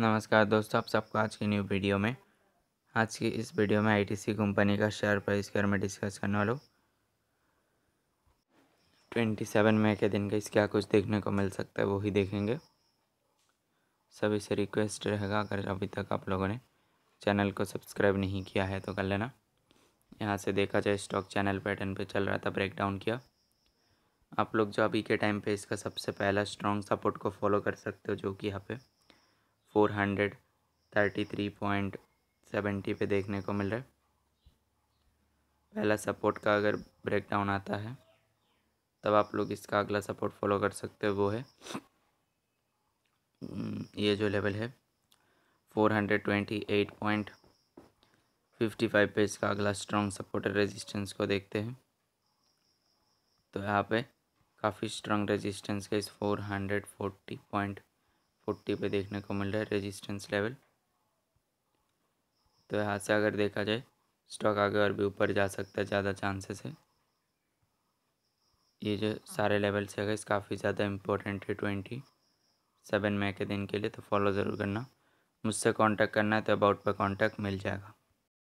नमस्कार दोस्तों आप सबको आज की न्यू वीडियो में आज की इस वीडियो में आईटीसी कंपनी का शेयर प्राइस के बारे में डिस्कस करने वाला हूँ ट्वेंटी सेवन मई के दिन का इसका कुछ देखने को मिल सकता है वो ही देखेंगे सभी से रिक्वेस्ट रहेगा अगर अभी तक आप लोगों ने चैनल को सब्सक्राइब नहीं किया है तो कर लेना यहाँ से देखा जाए स्टॉक चैनल पैटर्न पर चल रहा था डाउन किया आप लोग जो अभी के टाइम पर इसका सबसे पहला स्ट्रॉन्ग सपोर्ट को फॉलो कर सकते हो जो कि यहाँ पर four hundred thirty three point seventy पे देखने को मिल रहा है पहला सपोर्ट का अगर ब्रेकडाउन आता है तब आप लोग इसका अगला सपोर्ट फॉलो कर सकते हो वो है हम्म, ये जो लेवल है four hundred twenty eight point fifty five पे इसका अगला स्ट्रॉन्ग सपोर्ट रेजिस्टेंस को देखते हैं तो यहाँ पे काफ़ी स्ट्रॉन्ग रेजिस्टेंस का इस four hundred forty point forty पे देखने को मिल रहा है रेजिस्टेंस लेवल तो यहाँ से अगर देखा जाए स्टॉक आगे और भी ऊपर जा सकता है ज़्यादा चांसेस है ये जो सारे लेवल्स है इस काफ़ी ज़्यादा इम्पोर्टेंट है ट्वेंटी सेवन मई के दिन के लिए तो फॉलो ज़रूर करना मुझसे कांटेक्ट करना है तो अबाउट पर कांटेक्ट मिल जाएगा